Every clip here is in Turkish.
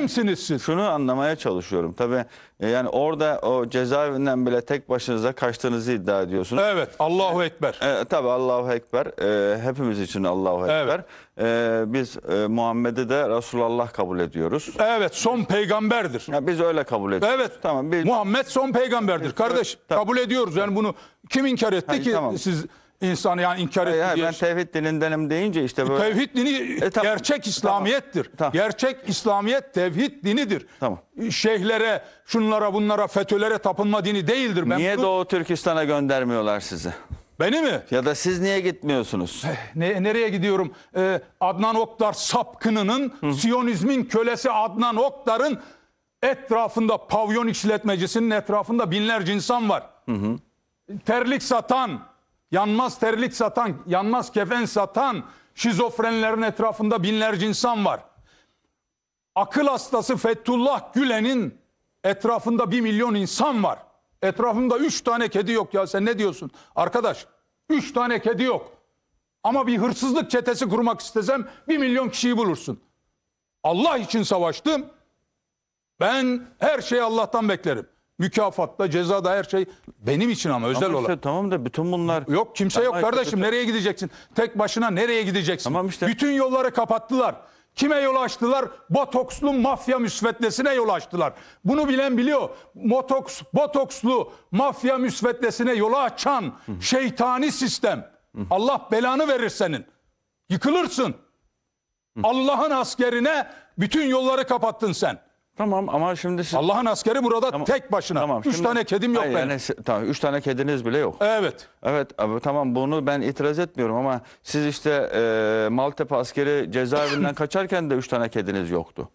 kimsiniz siz? Şunu anlamaya çalışıyorum. Tabii e, yani orada o cezaevinden bile tek başınıza kaçtığınızı iddia ediyorsunuz. Evet. Allahu Ekber. E, e tabii Allahu Ekber. E, hepimiz için Allahu Ekber. E, biz e, Muhammed'i de Resulullah kabul ediyoruz. Evet. Son peygamberdir. Ya biz öyle kabul ediyoruz. Evet. Tamam. Biz, Muhammed son peygamberdir. Kardeş Tabii. kabul ediyoruz. Yani bunu kim inkar etti Ha, ki tamam. siz insanı yani inkar hayır, etti hayır, Ben tevhid dinindenim deyince işte böyle. Tevhid dini e, tam, gerçek İslamiyettir. Tamam. Gerçek İslamiyet tevhid dinidir. Tamam. Şeyhlere, şunlara, bunlara, FETÖ'lere tapınma dini değildir. Ben Niye bunu... Doğu Türkistan'a göndermiyorlar sizi? Beni mi? Ya da siz niye gitmiyorsunuz? Eh, ne, nereye gidiyorum? Ee, Adnan Oktar sapkınının, Hı. Siyonizmin kölesi Adnan Oktar'ın etrafında pavyon işletmecisinin etrafında binlerce insan var. Hı hı. Terlik satan, yanmaz terlik satan, yanmaz kefen satan şizofrenlerin etrafında binlerce insan var. Akıl hastası Fethullah Gülen'in etrafında bir milyon insan var. Etrafımda üç tane kedi yok ya sen ne diyorsun? Arkadaş üç tane kedi yok. Ama bir hırsızlık çetesi kurmak istesem bir milyon kişiyi bulursun. Allah için savaştım. Ben her şeyi Allah'tan beklerim mükafatla, cezada her şey benim için ama özel Ama işte olarak. tamam da bütün bunlar... Yok kimse yok Ama işte kardeşim nereye gideceksin? Tek başına nereye gideceksin? Tamam işte. Bütün yolları kapattılar. Kime yol açtılar? Botokslu mafya müsveddesine yol açtılar. Bunu bilen biliyor. Motoks, botokslu mafya müsveddesine yolu açan şeytani sistem. Allah belanı verir senin. Yıkılırsın. Allah'ın askerine bütün yolları kapattın sen. Tamam ama şimdi siz... Allah'ın askeri burada Tamam. tek başına. Tamam, üç şimdi- tane kedim yok Hayır, benim. yani si- tamam, üç tane kediniz bile yok. Evet. Evet abi, tamam bunu ben itiraz etmiyorum ama siz işte e, Maltepe askeri cezaevinden kaçarken de üç tane kediniz yoktu.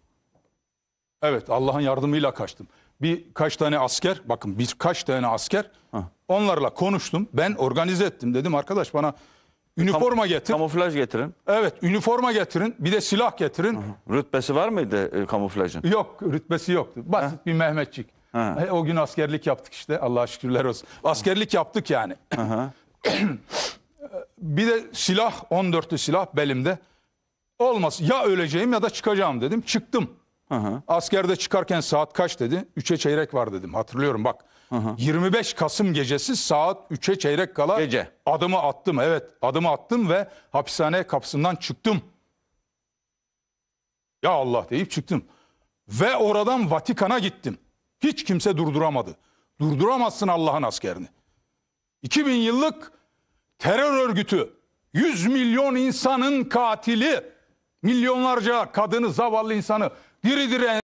Evet Allah'ın yardımıyla kaçtım. Birkaç tane asker bakın birkaç tane asker onlarla konuştum. Ben organize ettim dedim arkadaş bana Üniforma Kam getirin. Kamuflaj getirin. Evet, üniforma getirin. Bir de silah getirin. Hı. Rütbesi var mıydı e, kamuflajın? Yok, rütbesi yoktu. Basit Hı. bir Mehmetçik. Hı. E, o gün askerlik yaptık işte. Allah'a şükürler olsun. Askerlik yaptık yani. Hı hı. bir de silah, 14'lü silah belimde. Olmaz. Ya öleceğim ya da çıkacağım dedim. Çıktım. Hı Askerde çıkarken saat kaç dedi? 3'e çeyrek var dedim. Hatırlıyorum bak. Hı 25 Kasım gecesi saat 3'e çeyrek kala Gece. adımı attım. Evet adımı attım ve hapishane kapısından çıktım. Ya Allah deyip çıktım. Ve oradan Vatikan'a gittim. Hiç kimse durduramadı. Durduramazsın Allah'ın askerini. 2000 yıllık terör örgütü, 100 milyon insanın katili, milyonlarca kadını, zavallı insanı धीरे धीरे